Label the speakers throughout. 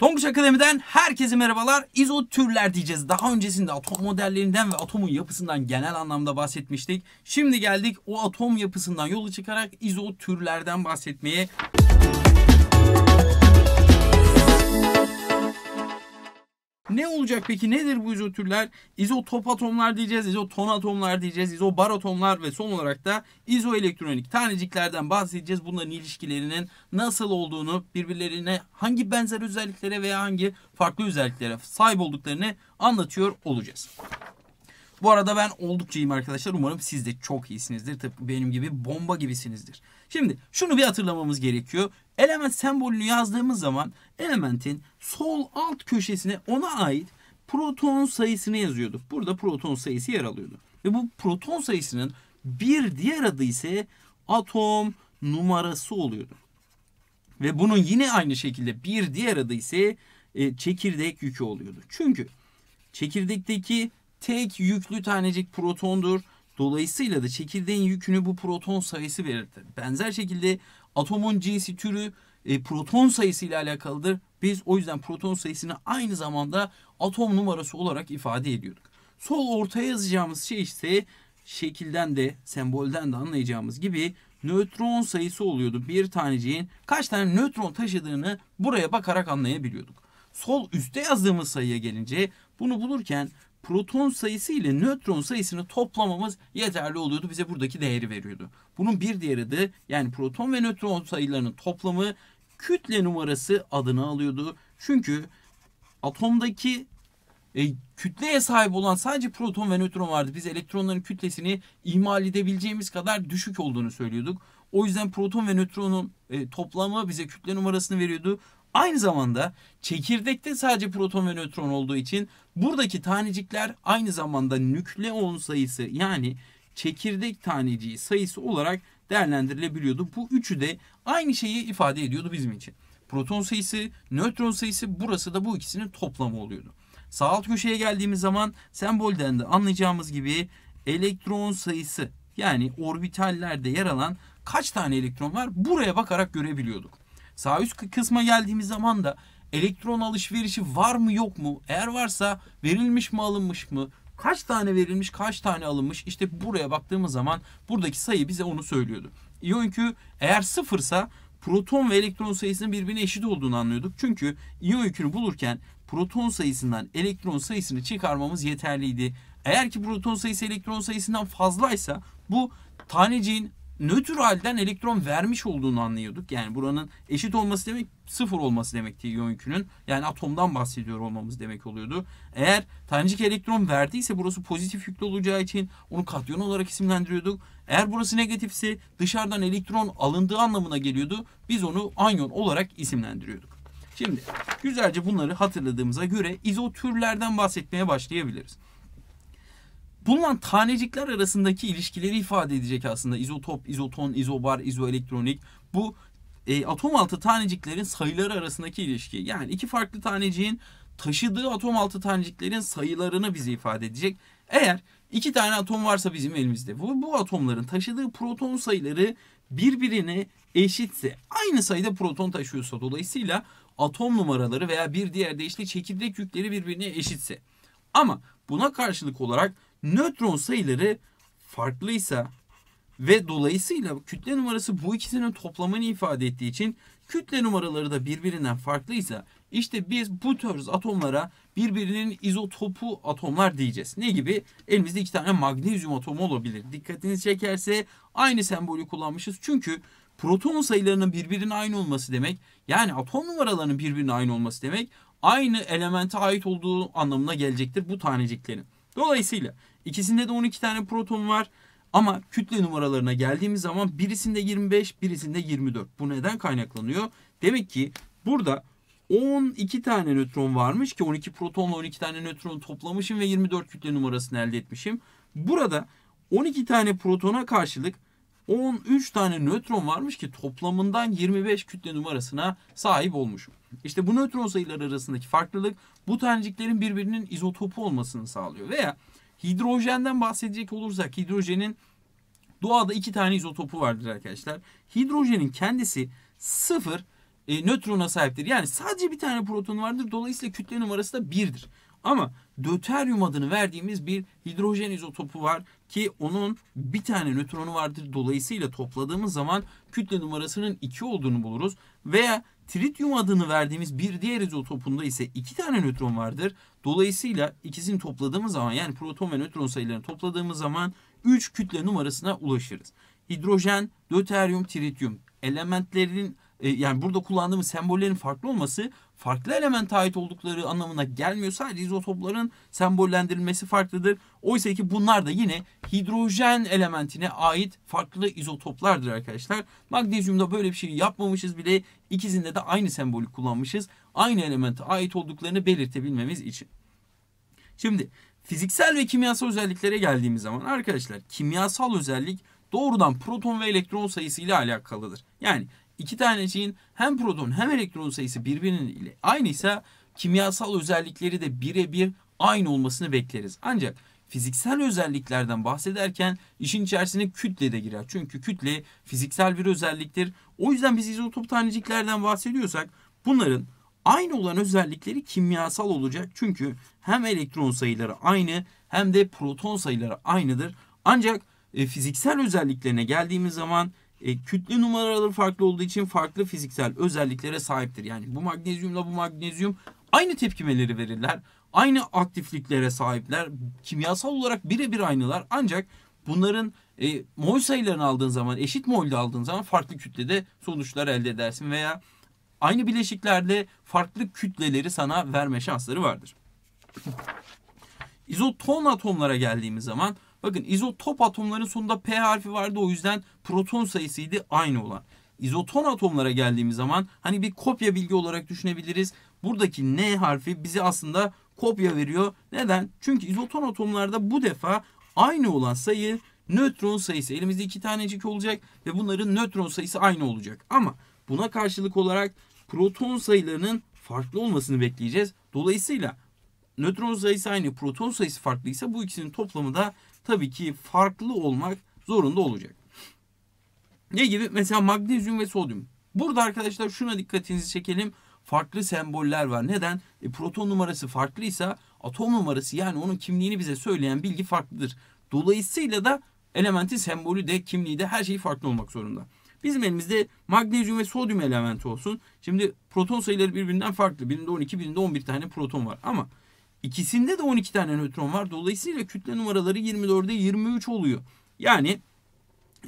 Speaker 1: Tonguç Akademi'den herkese merhabalar. İzotürler diyeceğiz. Daha öncesinde atom modellerinden ve atomun yapısından genel anlamda bahsetmiştik. Şimdi geldik o atom yapısından yola çıkarak izotürlerden bahsetmeye. Ne olacak peki? Nedir bu izotürler? İzotop atomlar diyeceğiz, izoton atomlar diyeceğiz, izobar atomlar ve son olarak da izoelektronik taneciklerden bahsedeceğiz. Bunların ilişkilerinin nasıl olduğunu, birbirlerine hangi benzer özelliklere veya hangi farklı özelliklere sahip olduklarını anlatıyor olacağız. Bu arada ben oldukça iyiyim arkadaşlar. Umarım siz de çok iyisinizdir. Tıpkı benim gibi bomba gibisinizdir. Şimdi şunu bir hatırlamamız gerekiyor. Element sembolünü yazdığımız zaman elementin sol alt köşesine ona ait proton sayısını yazıyorduk. Burada proton sayısı yer alıyordu. Ve bu proton sayısının bir diğer adı ise atom numarası oluyordu. Ve bunun yine aynı şekilde bir diğer adı ise e, çekirdek yükü oluyordu. Çünkü çekirdekteki tek yüklü tanecik protondur Dolayısıyla da çekirdeğin yükünü bu proton sayısı verirdi. Benzer şekilde atomun cinsi türü e, proton sayısı ile alakalıdır. Biz o yüzden proton sayısını aynı zamanda atom numarası olarak ifade ediyorduk. Sol ortaya yazacağımız şey ise şekilden de sembolden de anlayacağımız gibi nötron sayısı oluyordu. Bir taneciğin kaç tane nötron taşıdığını buraya bakarak anlayabiliyorduk. Sol üstte yazdığımız sayıya gelince bunu bulurken proton sayısı ile nötron sayısını toplamamız yeterli oluyordu. Bize buradaki değeri veriyordu. Bunun bir diğeri de yani proton ve nötron sayılarının toplamı kütle numarası adını alıyordu. Çünkü atomdaki e, kütleye sahip olan sadece proton ve nötron vardı. Biz elektronların kütlesini imal edebileceğimiz kadar düşük olduğunu söylüyorduk. O yüzden proton ve nötronun e, toplamı bize kütle numarasını veriyordu. Aynı zamanda çekirdekte sadece proton ve nötron olduğu için buradaki tanecikler aynı zamanda nükleon sayısı yani çekirdek taneciği sayısı olarak değerlendirilebiliyordu. Bu üçü de aynı şeyi ifade ediyordu bizim için. Proton sayısı, nötron sayısı burası da bu ikisinin toplamı oluyordu. Sağ alt köşeye geldiğimiz zaman sembolden de anlayacağımız gibi elektron sayısı yani orbitallerde yer alan kaç tane elektron var buraya bakarak görebiliyorduk. Sağ üst kısma geldiğimiz zaman da elektron alışverişi var mı yok mu? Eğer varsa verilmiş mi alınmış mı? Kaç tane verilmiş, kaç tane alınmış? İşte buraya baktığımız zaman buradaki sayı bize onu söylüyordu. İyon yükü eğer sıfırsa proton ve elektron sayısının birbirine eşit olduğunu anlıyorduk. Çünkü iyon yükünü bulurken proton sayısından elektron sayısını çıkarmamız yeterliydi. Eğer ki proton sayısı elektron sayısından fazlaysa bu taneciğin nötr halden elektron vermiş olduğunu anlıyorduk. Yani buranın eşit olması demek sıfır olması demekti iyon yükünün. Yani atomdan bahsediyor olmamız demek oluyordu. Eğer tanecik elektron verdiyse burası pozitif yüklü olacağı için onu katyon olarak isimlendiriyorduk. Eğer burası negatifse dışarıdan elektron alındığı anlamına geliyordu. Biz onu anyon olarak isimlendiriyorduk. Şimdi güzelce bunları hatırladığımıza göre izotürlerden bahsetmeye başlayabiliriz bulunan tanecikler arasındaki ilişkileri ifade edecek aslında. İzotop, izoton, izobar, izoelektronik. Bu e, atom altı taneciklerin sayıları arasındaki ilişki. Yani iki farklı taneciğin taşıdığı atom altı taneciklerin sayılarını bize ifade edecek. Eğer iki tane atom varsa bizim elimizde bu, bu atomların taşıdığı proton sayıları birbirine eşitse aynı sayıda proton taşıyorsa dolayısıyla atom numaraları veya bir diğer deyişle çekirdek yükleri birbirine eşitse ama buna karşılık olarak nötron sayıları farklıysa ve dolayısıyla kütle numarası bu ikisinin toplamını ifade ettiği için kütle numaraları da birbirinden farklıysa işte biz bu tarz atomlara birbirinin izotopu atomlar diyeceğiz. Ne gibi? Elimizde iki tane magnezyum atomu olabilir. Dikkatinizi çekerse aynı sembolü kullanmışız. Çünkü proton sayılarının birbirinin aynı olması demek yani atom numaralarının birbirinin aynı olması demek aynı elemente ait olduğu anlamına gelecektir bu taneciklerin. Dolayısıyla İkisinde de 12 tane proton var. Ama kütle numaralarına geldiğimiz zaman birisinde 25, birisinde 24. Bu neden kaynaklanıyor? Demek ki burada 12 tane nötron varmış ki 12 protonla 12 tane nötron toplamışım ve 24 kütle numarasını elde etmişim. Burada 12 tane protona karşılık 13 tane nötron varmış ki toplamından 25 kütle numarasına sahip olmuşum. İşte bu nötron sayıları arasındaki farklılık bu taneciklerin birbirinin izotopu olmasını sağlıyor. Veya Hidrojenden bahsedecek olursak hidrojenin doğada iki tane izotopu vardır arkadaşlar. Hidrojenin kendisi sıfır e, nötrona sahiptir. Yani sadece bir tane proton vardır. Dolayısıyla kütle numarası da birdir. Ama döteryum adını verdiğimiz bir hidrojen izotopu var ki onun bir tane nötronu vardır. Dolayısıyla topladığımız zaman kütle numarasının 2 olduğunu buluruz. Veya Trityum adını verdiğimiz bir diğer izotopunda ise iki tane nötron vardır. Dolayısıyla ikisini topladığımız zaman yani proton ve nötron sayılarını topladığımız zaman 3 kütle numarasına ulaşırız. Hidrojen, deuterium, trityum elementlerin e, yani burada kullandığımız sembollerin farklı olması farklı elemente ait oldukları anlamına gelmiyor. Sadece izotopların sembollendirilmesi farklıdır. Oysa ki bunlar da yine hidrojen elementine ait farklı izotoplardır arkadaşlar. Magnezyumda böyle bir şey yapmamışız bile ikisinde de aynı sembolü kullanmışız. Aynı elemente ait olduklarını belirtebilmemiz için. Şimdi fiziksel ve kimyasal özelliklere geldiğimiz zaman arkadaşlar kimyasal özellik doğrudan proton ve elektron sayısı ile alakalıdır. Yani iki taneciğin hem proton hem elektron sayısı birbirinin aynıysa kimyasal özellikleri de birebir aynı olmasını bekleriz. Ancak fiziksel özelliklerden bahsederken işin içerisine kütle de girer. Çünkü kütle fiziksel bir özelliktir. O yüzden biz izotop taneciklerden bahsediyorsak bunların aynı olan özellikleri kimyasal olacak. Çünkü hem elektron sayıları aynı hem de proton sayıları aynıdır. Ancak e, fiziksel özelliklerine geldiğimiz zaman e, kütle numaraları farklı olduğu için farklı fiziksel özelliklere sahiptir. Yani bu magnezyumla bu magnezyum aynı tepkimeleri verirler. Aynı aktifliklere sahipler. Kimyasal olarak birebir aynılar. Ancak bunların e, mol sayılarını aldığın zaman eşit molde aldığın zaman farklı kütlede sonuçlar elde edersin veya aynı bileşiklerde farklı kütleleri sana verme şansları vardır. İzoton atomlara geldiğimiz zaman Bakın izotop atomların sonunda P harfi vardı o yüzden proton sayısıydı aynı olan. İzoton atomlara geldiğimiz zaman hani bir kopya bilgi olarak düşünebiliriz. Buradaki N harfi bizi aslında kopya veriyor. Neden? Çünkü izoton atomlarda bu defa aynı olan sayı nötron sayısı. Elimizde iki tanecik olacak ve bunların nötron sayısı aynı olacak. Ama buna karşılık olarak proton sayılarının farklı olmasını bekleyeceğiz. Dolayısıyla nötron sayısı aynı, proton sayısı farklıysa bu ikisinin toplamı da tabii ki farklı olmak zorunda olacak. Ne gibi? Mesela magnezyum ve sodyum. Burada arkadaşlar şuna dikkatinizi çekelim. Farklı semboller var. Neden? E, proton numarası farklıysa atom numarası yani onun kimliğini bize söyleyen bilgi farklıdır. Dolayısıyla da elementin sembolü de kimliği de her şey farklı olmak zorunda. Bizim elimizde magnezyum ve sodyum elementi olsun. Şimdi proton sayıları birbirinden farklı. Birinde 12, birinde 11 tane proton var. Ama İkisinde de 12 tane nötron var. Dolayısıyla kütle numaraları 24'e 23 oluyor. Yani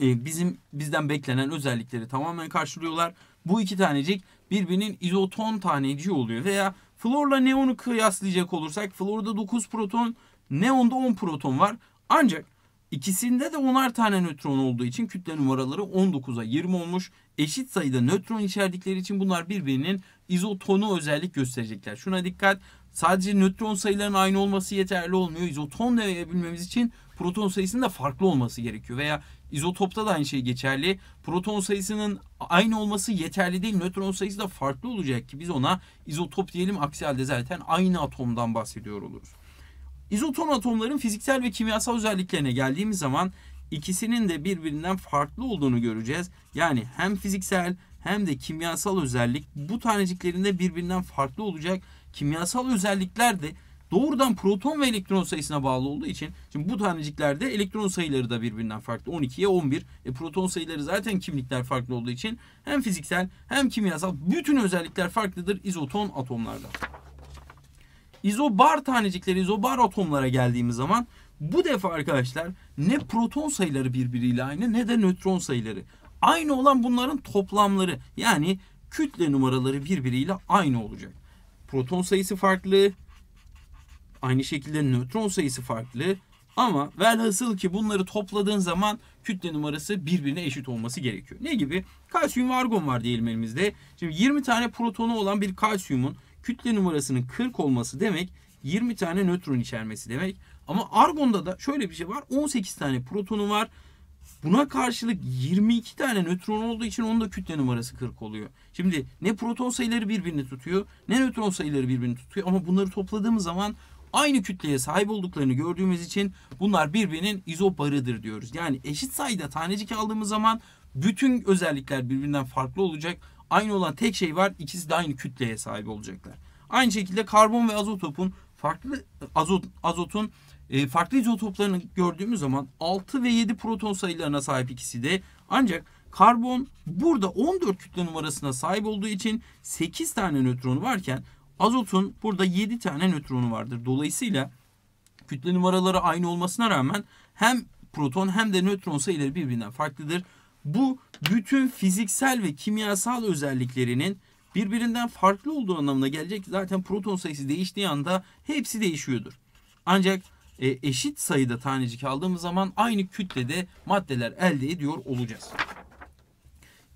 Speaker 1: e, bizim bizden beklenen özellikleri tamamen karşılıyorlar. Bu iki tanecik birbirinin izoton taneci oluyor veya florla neonu kıyaslayacak olursak florda 9 proton, neonda 10 proton var. Ancak İkisinde de 10'ar tane nötron olduğu için kütle numaraları 19'a 20 olmuş. Eşit sayıda nötron içerdikleri için bunlar birbirinin izotonu özellik gösterecekler. Şuna dikkat. Sadece nötron sayılarının aynı olması yeterli olmuyor. İzoton denebilmemiz için proton sayısının da farklı olması gerekiyor. Veya izotopta da aynı şey geçerli. Proton sayısının aynı olması yeterli değil. Nötron sayısı da farklı olacak ki biz ona izotop diyelim. Aksi halde zaten aynı atomdan bahsediyor oluruz. İzoton atomların fiziksel ve kimyasal özelliklerine geldiğimiz zaman ikisinin de birbirinden farklı olduğunu göreceğiz. Yani hem fiziksel hem de kimyasal özellik bu taneciklerinde birbirinden farklı olacak. Kimyasal özellikler de doğrudan proton ve elektron sayısına bağlı olduğu için şimdi bu taneciklerde elektron sayıları da birbirinden farklı. 12'ye 11. E, proton sayıları zaten kimlikler farklı olduğu için hem fiziksel hem kimyasal bütün özellikler farklıdır izoton atomlarda. İzobar tanecikleri, izobar atomlara geldiğimiz zaman bu defa arkadaşlar ne proton sayıları birbiriyle aynı ne de nötron sayıları. Aynı olan bunların toplamları yani kütle numaraları birbiriyle aynı olacak. Proton sayısı farklı, aynı şekilde nötron sayısı farklı ama velhasıl ki bunları topladığın zaman kütle numarası birbirine eşit olması gerekiyor. Ne gibi? Kalsiyum ve argon var diyelim elimizde. Şimdi 20 tane protonu olan bir kalsiyumun Kütle numarasının 40 olması demek 20 tane nötron içermesi demek. Ama argonda da şöyle bir şey var. 18 tane protonu var. Buna karşılık 22 tane nötron olduğu için onun da kütle numarası 40 oluyor. Şimdi ne proton sayıları birbirini tutuyor ne nötron sayıları birbirini tutuyor ama bunları topladığımız zaman aynı kütleye sahip olduklarını gördüğümüz için bunlar birbirinin izobarıdır diyoruz. Yani eşit sayıda tanecik aldığımız zaman bütün özellikler birbirinden farklı olacak Aynı olan tek şey var. İkisi de aynı kütleye sahip olacaklar. Aynı şekilde karbon ve azot topun farklı azot azotun e, farklı izotoplarını gördüğümüz zaman 6 ve 7 proton sayılarına sahip ikisi de. Ancak karbon burada 14 kütle numarasına sahip olduğu için 8 tane nötronu varken azotun burada 7 tane nötronu vardır. Dolayısıyla kütle numaraları aynı olmasına rağmen hem proton hem de nötron sayıları birbirinden farklıdır. Bu bütün fiziksel ve kimyasal özelliklerinin birbirinden farklı olduğu anlamına gelecek. Zaten proton sayısı değiştiği anda hepsi değişiyordur. Ancak e, eşit sayıda tanecik aldığımız zaman aynı kütlede maddeler elde ediyor olacağız.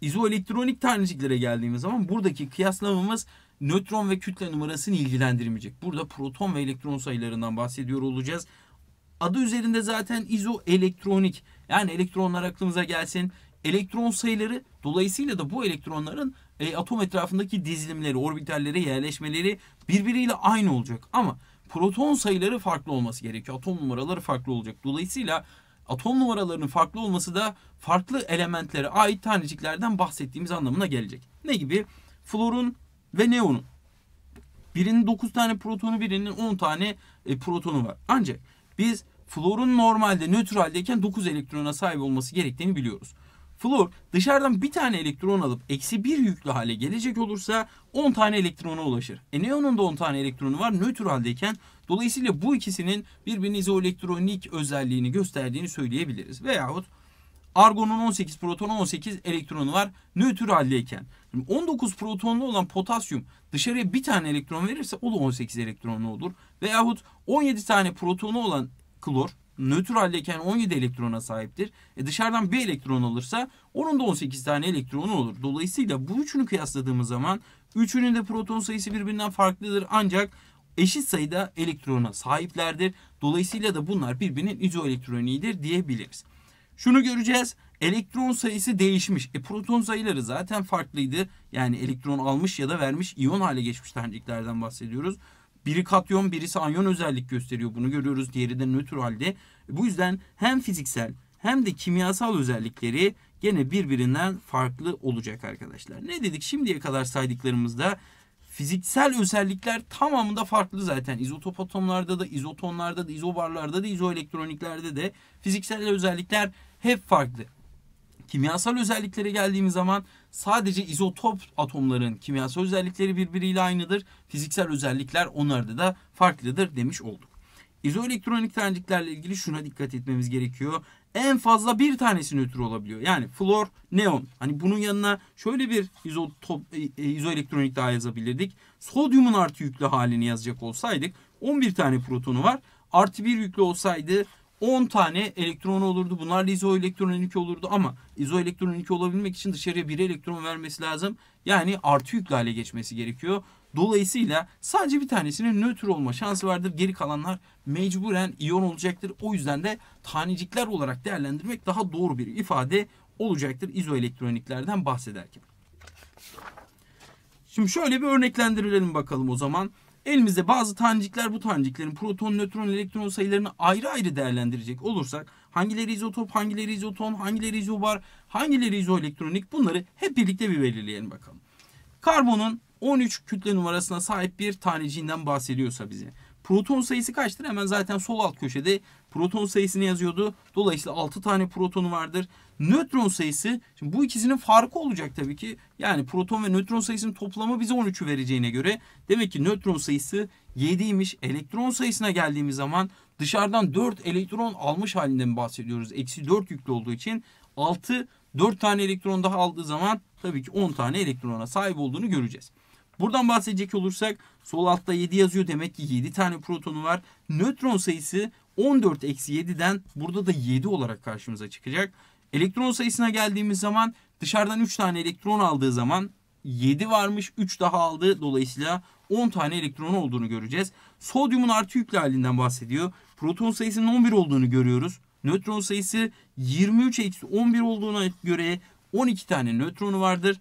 Speaker 1: İzoelektronik taneciklere geldiğimiz zaman buradaki kıyaslamamız nötron ve kütle numarasını ilgilendirmeyecek. Burada proton ve elektron sayılarından bahsediyor olacağız. Adı üzerinde zaten izoelektronik yani elektronlar aklımıza gelsin elektron sayıları dolayısıyla da bu elektronların e, atom etrafındaki dizilimleri, orbitalleri, yerleşmeleri birbiriyle aynı olacak. Ama proton sayıları farklı olması gerekiyor. Atom numaraları farklı olacak. Dolayısıyla atom numaralarının farklı olması da farklı elementlere ait taneciklerden bahsettiğimiz anlamına gelecek. Ne gibi? Florun ve neonun. Birinin 9 tane protonu, birinin 10 tane e, protonu var. Ancak biz florun normalde nötraldeyken haldeyken 9 elektrona sahip olması gerektiğini biliyoruz. Flor dışarıdan bir tane elektron alıp eksi bir yüklü hale gelecek olursa 10 tane elektrona ulaşır. E neonun da 10 tane elektronu var nötr haldeyken dolayısıyla bu ikisinin birbirine izoelektronik özelliğini gösterdiğini söyleyebiliriz. Veyahut argonun 18 protonu 18 elektronu var nötr haldeyken. Şimdi 19 protonlu olan potasyum dışarıya bir tane elektron verirse o da 18 elektronlu olur. Veyahut 17 tane protonu olan klor nötr haldeyken 17 elektrona sahiptir. E dışarıdan bir elektron alırsa onun da 18 tane elektronu olur. Dolayısıyla bu üçünü kıyasladığımız zaman üçünün de proton sayısı birbirinden farklıdır ancak eşit sayıda elektrona sahiplerdir. Dolayısıyla da bunlar birbirinin izoelektroniğidir diyebiliriz. Şunu göreceğiz. Elektron sayısı değişmiş. E proton sayıları zaten farklıydı. Yani elektron almış ya da vermiş iyon hale geçmiş taneciklerden bahsediyoruz. Biri katyon birisi anyon özellik gösteriyor. Bunu görüyoruz. Diğeri de nötr halde. Bu yüzden hem fiziksel hem de kimyasal özellikleri gene birbirinden farklı olacak arkadaşlar. Ne dedik şimdiye kadar saydıklarımızda fiziksel özellikler tamamında farklı zaten. İzotop atomlarda da, izotonlarda da, izobarlarda da, izoelektroniklerde de fiziksel özellikler hep farklı. Kimyasal özelliklere geldiğimiz zaman sadece izotop atomların kimyasal özellikleri birbiriyle aynıdır. Fiziksel özellikler onlarda da farklıdır demiş olduk. İzoelektronik terciklerle ilgili şuna dikkat etmemiz gerekiyor. En fazla bir tanesi nötr olabiliyor. Yani flor, neon. Hani bunun yanına şöyle bir izotop, e, e, izoelektronik daha yazabilirdik. Sodyumun artı yüklü halini yazacak olsaydık 11 tane protonu var. Artı bir yüklü olsaydı 10 tane elektron olurdu. Bunlar izoelektronik olurdu ama izoelektronik olabilmek için dışarıya bir elektron vermesi lazım. Yani artı yüklü hale geçmesi gerekiyor. Dolayısıyla sadece bir tanesinin nötr olma şansı vardır. Geri kalanlar mecburen iyon olacaktır. O yüzden de tanecikler olarak değerlendirmek daha doğru bir ifade olacaktır izoelektroniklerden bahsederken. Şimdi şöyle bir örneklendirelim bakalım o zaman. Elimizde bazı tanecikler bu taneciklerin proton, nötron, elektron sayılarını ayrı ayrı değerlendirecek olursak hangileri izotop, hangileri izoton, hangileri izobar, hangileri izoelektronik bunları hep birlikte bir belirleyelim bakalım. Karbonun 13 kütle numarasına sahip bir taneciğinden bahsediyorsa bize Proton sayısı kaçtır? Hemen zaten sol alt köşede proton sayısını yazıyordu. Dolayısıyla 6 tane protonu vardır. Nötron sayısı, şimdi bu ikisinin farkı olacak tabii ki. Yani proton ve nötron sayısının toplamı bize 13'ü vereceğine göre demek ki nötron sayısı 7'ymiş. Elektron sayısına geldiğimiz zaman dışarıdan 4 elektron almış halinden bahsediyoruz. Eksi 4 yüklü olduğu için 6, 4 tane elektron daha aldığı zaman tabii ki 10 tane elektrona sahip olduğunu göreceğiz. Buradan bahsedecek olursak sol altta 7 yazıyor. Demek ki 7 tane protonu var. Nötron sayısı 14 eksi 7'den burada da 7 olarak karşımıza çıkacak. Elektron sayısına geldiğimiz zaman dışarıdan 3 tane elektron aldığı zaman 7 varmış 3 daha aldı. Dolayısıyla 10 tane elektron olduğunu göreceğiz. Sodyumun artı yüklü halinden bahsediyor. Proton sayısının 11 olduğunu görüyoruz. Nötron sayısı 23 eksi 11 olduğuna göre 12 tane nötronu vardır.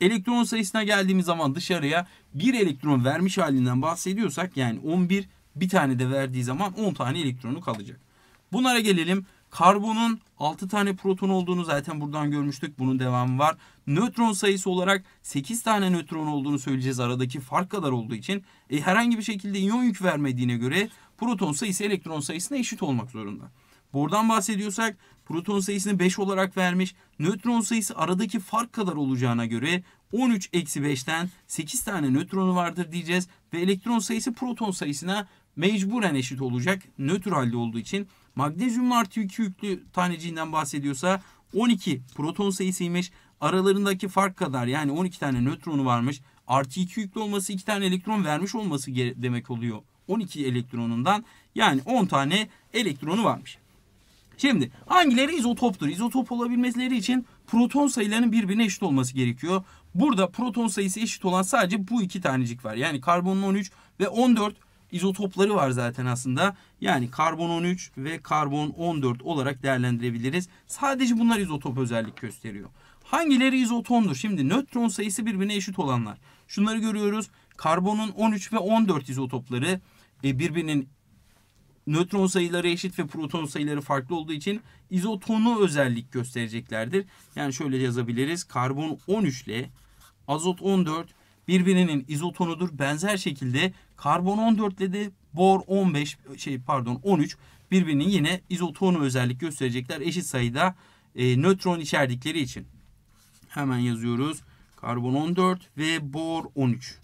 Speaker 1: Elektron sayısına geldiğimiz zaman dışarıya bir elektron vermiş halinden bahsediyorsak yani 11 bir tane de verdiği zaman 10 tane elektronu kalacak. Bunlara gelelim. Karbonun 6 tane proton olduğunu zaten buradan görmüştük. Bunun devamı var. Nötron sayısı olarak 8 tane nötron olduğunu söyleyeceğiz aradaki fark kadar olduğu için. E, herhangi bir şekilde iyon yük vermediğine göre proton sayısı elektron sayısına eşit olmak zorunda. Bordan bahsediyorsak proton sayısını 5 olarak vermiş. Nötron sayısı aradaki fark kadar olacağına göre 13 eksi 5'ten 8 tane nötronu vardır diyeceğiz. Ve elektron sayısı proton sayısına mecburen eşit olacak. Nötr halde olduğu için. Magnezyum artı 2 yüklü taneciğinden bahsediyorsa 12 proton sayısıymış. Aralarındaki fark kadar yani 12 tane nötronu varmış. Artı 2 yüklü olması 2 tane elektron vermiş olması demek oluyor. 12 elektronundan yani 10 tane elektronu varmış. Şimdi hangileri izotoptur? İzotop olabilmeleri için proton sayılarının birbirine eşit olması gerekiyor. Burada proton sayısı eşit olan sadece bu iki tanecik var. Yani karbonun 13 ve 14 izotopları var zaten aslında. Yani karbon 13 ve karbon 14 olarak değerlendirebiliriz. Sadece bunlar izotop özellik gösteriyor. Hangileri izotondur? Şimdi nötron sayısı birbirine eşit olanlar. Şunları görüyoruz. Karbonun 13 ve 14 izotopları e, birbirinin nötron sayıları eşit ve proton sayıları farklı olduğu için izotonu özellik göstereceklerdir. Yani şöyle yazabiliriz. Karbon 13 ile azot 14 birbirinin izotonudur. Benzer şekilde karbon 14 ile de bor 15 şey pardon 13 birbirinin yine izotonu özellik gösterecekler. Eşit sayıda e, nötron içerdikleri için. Hemen yazıyoruz. Karbon 14 ve bor 13.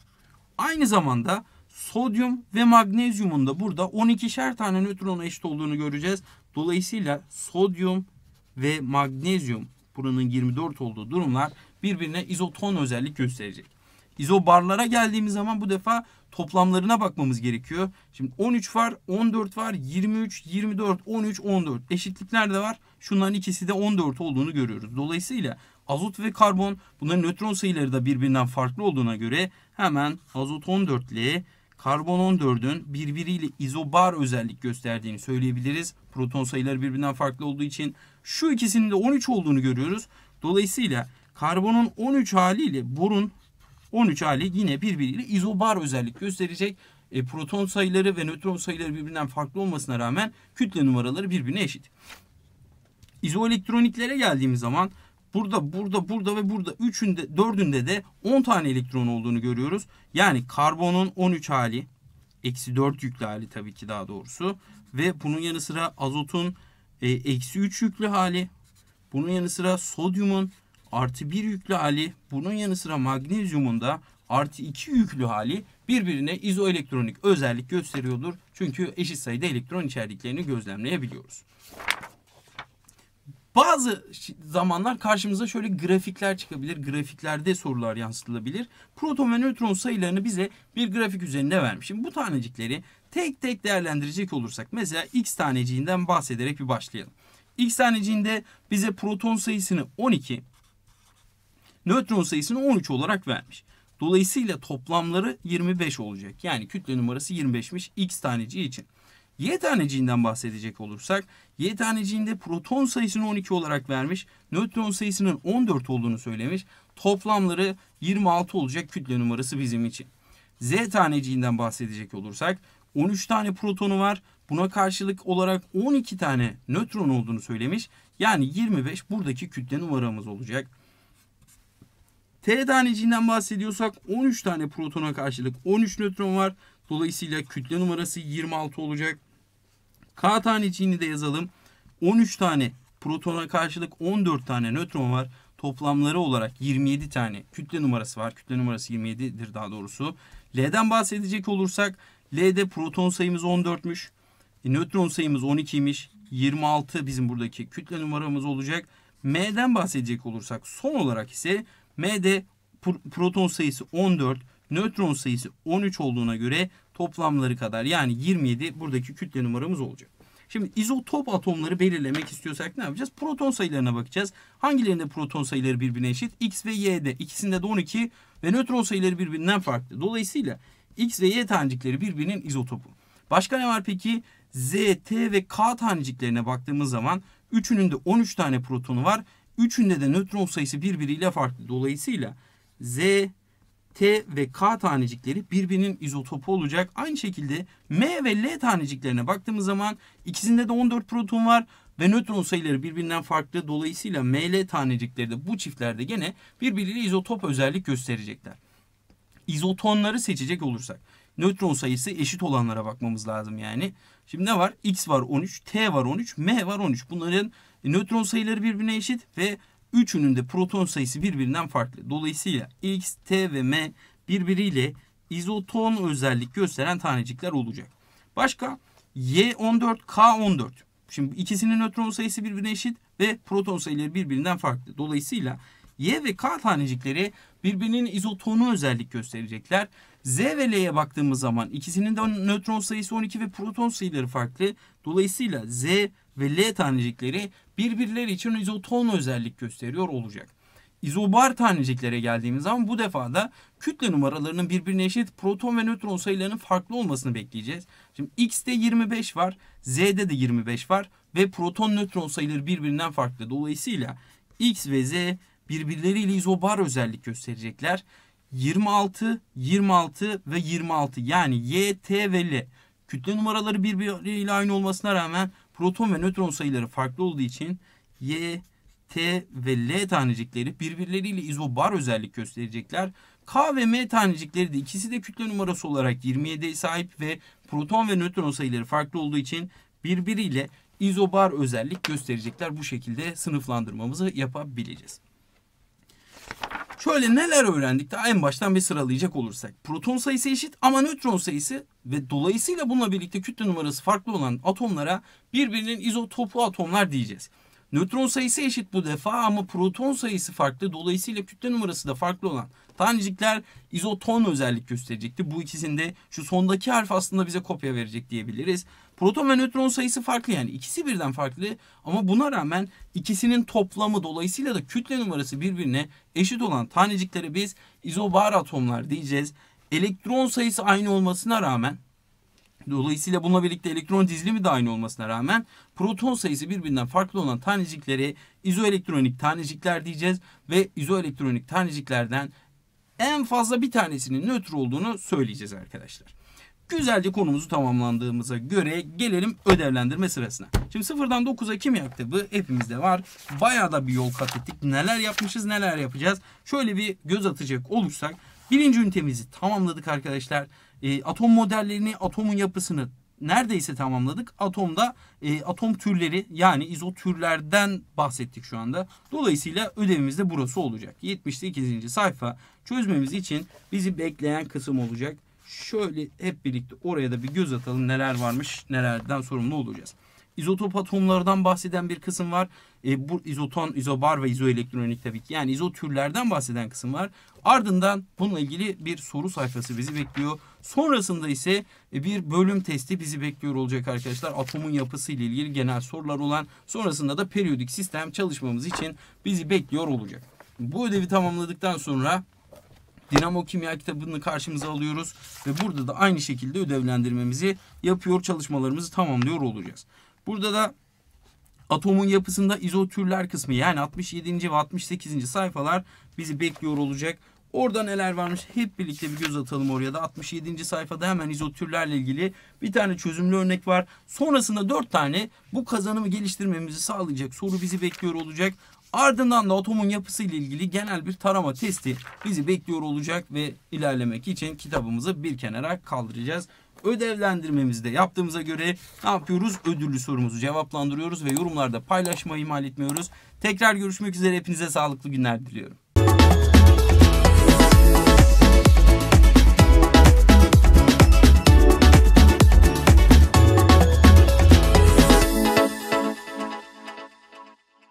Speaker 1: Aynı zamanda Sodyum ve magnezyumun da burada 12'şer tane nötrona eşit olduğunu göreceğiz. Dolayısıyla sodyum ve magnezyum buranın 24 olduğu durumlar birbirine izoton özellik gösterecek. İzobarlara geldiğimiz zaman bu defa toplamlarına bakmamız gerekiyor. Şimdi 13 var, 14 var, 23, 24, 13, 14. Eşitlikler de var. Şunların ikisi de 14 olduğunu görüyoruz. Dolayısıyla azot ve karbon bunların nötron sayıları da birbirinden farklı olduğuna göre hemen azot 14'lü karbon 14'ün birbiriyle izobar özellik gösterdiğini söyleyebiliriz. Proton sayıları birbirinden farklı olduğu için şu ikisinin de 13 olduğunu görüyoruz. Dolayısıyla karbonun 13 haliyle borun 13 hali yine birbiriyle izobar özellik gösterecek. E, proton sayıları ve nötron sayıları birbirinden farklı olmasına rağmen kütle numaraları birbirine eşit. İzoelektroniklere geldiğimiz zaman Burada, burada, burada ve burada üçünde, dördünde de 10 tane elektron olduğunu görüyoruz. Yani karbonun 13 hali, eksi 4 yüklü hali tabii ki daha doğrusu. Ve bunun yanı sıra azotun e, eksi 3 yüklü hali. Bunun yanı sıra sodyumun artı 1 yüklü hali. Bunun yanı sıra magnezyumun da artı 2 yüklü hali birbirine izoelektronik özellik gösteriyordur. Çünkü eşit sayıda elektron içerdiklerini gözlemleyebiliyoruz. Bazı zamanlar karşımıza şöyle grafikler çıkabilir. Grafiklerde sorular yansıtılabilir. Proton ve nötron sayılarını bize bir grafik üzerinde vermiş. Şimdi bu tanecikleri tek tek değerlendirecek olursak mesela x taneciğinden bahsederek bir başlayalım. X taneciğinde bize proton sayısını 12, nötron sayısını 13 olarak vermiş. Dolayısıyla toplamları 25 olacak. Yani kütle numarası 25'miş x taneciği için. Y taneciğinden bahsedecek olursak Y taneciğinde proton sayısını 12 olarak vermiş. Nötron sayısının 14 olduğunu söylemiş. Toplamları 26 olacak kütle numarası bizim için. Z taneciğinden bahsedecek olursak 13 tane protonu var. Buna karşılık olarak 12 tane nötron olduğunu söylemiş. Yani 25 buradaki kütle numaramız olacak. T taneciğinden bahsediyorsak 13 tane protona karşılık 13 nötron var. Dolayısıyla kütle numarası 26 olacak. K taneciğini de yazalım. 13 tane protona karşılık 14 tane nötron var. Toplamları olarak 27 tane kütle numarası var. Kütle numarası 27'dir daha doğrusu. L'den bahsedecek olursak L'de proton sayımız 14'müş. E, nötron sayımız 12'ymiş. 26 bizim buradaki kütle numaramız olacak. M'den bahsedecek olursak son olarak ise M'de proton sayısı 14, nötron sayısı 13 olduğuna göre toplamları kadar yani 27 buradaki kütle numaramız olacak. Şimdi izotop atomları belirlemek istiyorsak ne yapacağız? Proton sayılarına bakacağız. Hangilerinde proton sayıları birbirine eşit? X ve Y'de ikisinde de 12 ve nötron sayıları birbirinden farklı. Dolayısıyla X ve Y tanecikleri birbirinin izotopu. Başka ne var peki? Z, T ve K taneciklerine baktığımız zaman üçünün de 13 tane protonu var. Üçünde de nötron sayısı birbiriyle farklı. Dolayısıyla Z, T ve K tanecikleri birbirinin izotopu olacak. Aynı şekilde M ve L taneciklerine baktığımız zaman ikisinde de 14 proton var ve nötron sayıları birbirinden farklı. Dolayısıyla ML tanecikleri de bu çiftlerde gene birbiriyle izotop özellik gösterecekler. İzotonları seçecek olursak nötron sayısı eşit olanlara bakmamız lazım yani. Şimdi ne var? X var 13, T var 13, M var 13. Bunların nötron sayıları birbirine eşit ve Üçünün de proton sayısı birbirinden farklı. Dolayısıyla X, T ve M birbiriyle izoton özellik gösteren tanecikler olacak. Başka Y14, K14. Şimdi ikisinin nötron sayısı birbirine eşit ve proton sayıları birbirinden farklı. Dolayısıyla Y ve K tanecikleri birbirinin izotonu özellik gösterecekler. Z ve L'ye baktığımız zaman ikisinin de nötron sayısı 12 ve proton sayıları farklı. Dolayısıyla Z ve L tanecikleri birbirleri için izoton özellik gösteriyor olacak. İzobar taneciklere geldiğimiz zaman bu defa da kütle numaralarının birbirine eşit proton ve nötron sayılarının farklı olmasını bekleyeceğiz. Şimdi X'de 25 var, Z'de de 25 var ve proton nötron sayıları birbirinden farklı. Dolayısıyla X ve Z birbirleriyle izobar özellik gösterecekler. 26, 26 ve 26 yani Y, T ve L. Kütle numaraları birbiriyle aynı olmasına rağmen proton ve nötron sayıları farklı olduğu için Y, T ve L tanecikleri birbirleriyle izobar özellik gösterecekler. K ve M tanecikleri de ikisi de kütle numarası olarak 27'ye sahip ve proton ve nötron sayıları farklı olduğu için birbiriyle izobar özellik gösterecekler. Bu şekilde sınıflandırmamızı yapabileceğiz. Şöyle neler öğrendik de en baştan bir sıralayacak olursak. Proton sayısı eşit ama nötron sayısı ve dolayısıyla bununla birlikte kütle numarası farklı olan atomlara birbirinin izotopu atomlar diyeceğiz. Nötron sayısı eşit bu defa ama proton sayısı farklı. Dolayısıyla kütle numarası da farklı olan tanecikler izoton özellik gösterecekti. Bu ikisinde şu sondaki harf aslında bize kopya verecek diyebiliriz. Proton ve nötron sayısı farklı yani ikisi birden farklı ama buna rağmen ikisinin toplamı dolayısıyla da kütle numarası birbirine eşit olan taneciklere biz izobar atomlar diyeceğiz. Elektron sayısı aynı olmasına rağmen Dolayısıyla bununla birlikte elektron dizilimi de aynı olmasına rağmen proton sayısı birbirinden farklı olan tanecikleri izoelektronik tanecikler diyeceğiz ve izoelektronik taneciklerden en fazla bir tanesinin nötr olduğunu söyleyeceğiz arkadaşlar. Güzelce konumuzu tamamlandığımıza göre gelelim ödevlendirme sırasına. Şimdi sıfırdan 9'a kim kitabı hepimizde var. Bayağı da bir yol kat ettik. Neler yapmışız neler yapacağız. Şöyle bir göz atacak olursak. Birinci ünitemizi tamamladık arkadaşlar. E, atom modellerini, atomun yapısını neredeyse tamamladık. Atomda e, atom türleri yani izotürlerden bahsettik şu anda. Dolayısıyla ödevimiz de burası olacak. 78. sayfa çözmemiz için bizi bekleyen kısım olacak. Şöyle hep birlikte oraya da bir göz atalım neler varmış nelerden sorumlu olacağız. İzotop atomlardan bahseden bir kısım var. E, bu izoton, izobar ve izoelektronik tabii ki. Yani izotürlerden bahseden kısım var. Ardından bununla ilgili bir soru sayfası bizi bekliyor. Sonrasında ise e, bir bölüm testi bizi bekliyor olacak arkadaşlar. Atomun yapısı ile ilgili genel sorular olan sonrasında da periyodik sistem çalışmamız için bizi bekliyor olacak. Bu ödevi tamamladıktan sonra Dinamo Kimya kitabını karşımıza alıyoruz ve burada da aynı şekilde ödevlendirmemizi yapıyor, çalışmalarımızı tamamlıyor olacağız. Burada da atomun yapısında izotürler kısmı yani 67. ve 68. sayfalar bizi bekliyor olacak. Orada neler varmış hep birlikte bir göz atalım oraya da 67. sayfada hemen izotürlerle ilgili bir tane çözümlü örnek var. Sonrasında 4 tane bu kazanımı geliştirmemizi sağlayacak soru bizi bekliyor olacak. Ardından da atomun yapısı ile ilgili genel bir tarama testi bizi bekliyor olacak ve ilerlemek için kitabımızı bir kenara kaldıracağız. Ödevlendirmemizi de yaptığımıza göre ne yapıyoruz? Ödüllü sorumuzu cevaplandırıyoruz ve yorumlarda paylaşmayı ihmal etmiyoruz. Tekrar görüşmek üzere hepinize sağlıklı günler diliyorum.